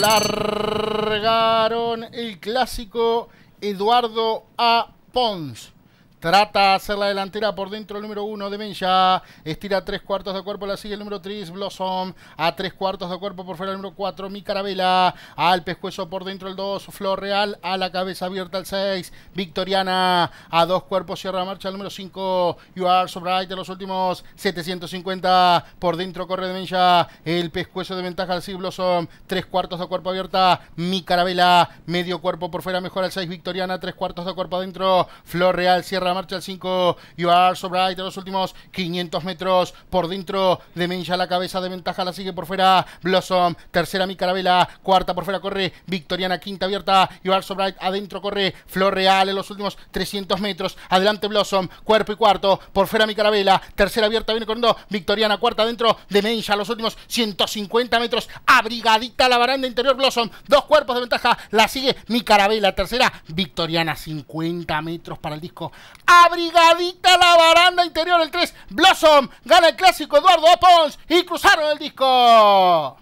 largaron el clásico Eduardo A. Pons. Trata de hacer la delantera por dentro el número 1 de Mencha. Estira tres cuartos de cuerpo. La sigue el número 3, Blossom. A tres cuartos de cuerpo por fuera el número 4, Mi Carabela. Al pescuezo por dentro el 2, Flor A la cabeza abierta el 6, Victoriana. A dos cuerpos cierra marcha el número 5, You Are So Bright. De los últimos 750 por dentro corre de Mencha. El pescuezo de ventaja al 6, Blossom. Tres cuartos de cuerpo abierta, Mi carabela. Medio cuerpo por fuera Mejor al 6, Victoriana. Tres cuartos de cuerpo adentro, Flor Real cierra marcha el 5, Ibar Bright de los últimos 500 metros por dentro, de Mencha la cabeza de ventaja, la sigue por fuera, Blossom, tercera Micarabela, cuarta por fuera corre, Victoriana, quinta abierta, Ibar Bright adentro corre, Flor Real en los últimos 300 metros, adelante Blossom, cuerpo y cuarto, por fuera Micarabela, tercera abierta viene corriendo, Victoriana, cuarta adentro, de Mencha los últimos 150 metros, abrigadita la baranda interior, Blossom, dos cuerpos de ventaja, la sigue carabela. tercera Victoriana, 50 metros para el disco abrigadita la baranda interior el 3, Blossom gana el clásico Eduardo Pons y cruzaron el disco.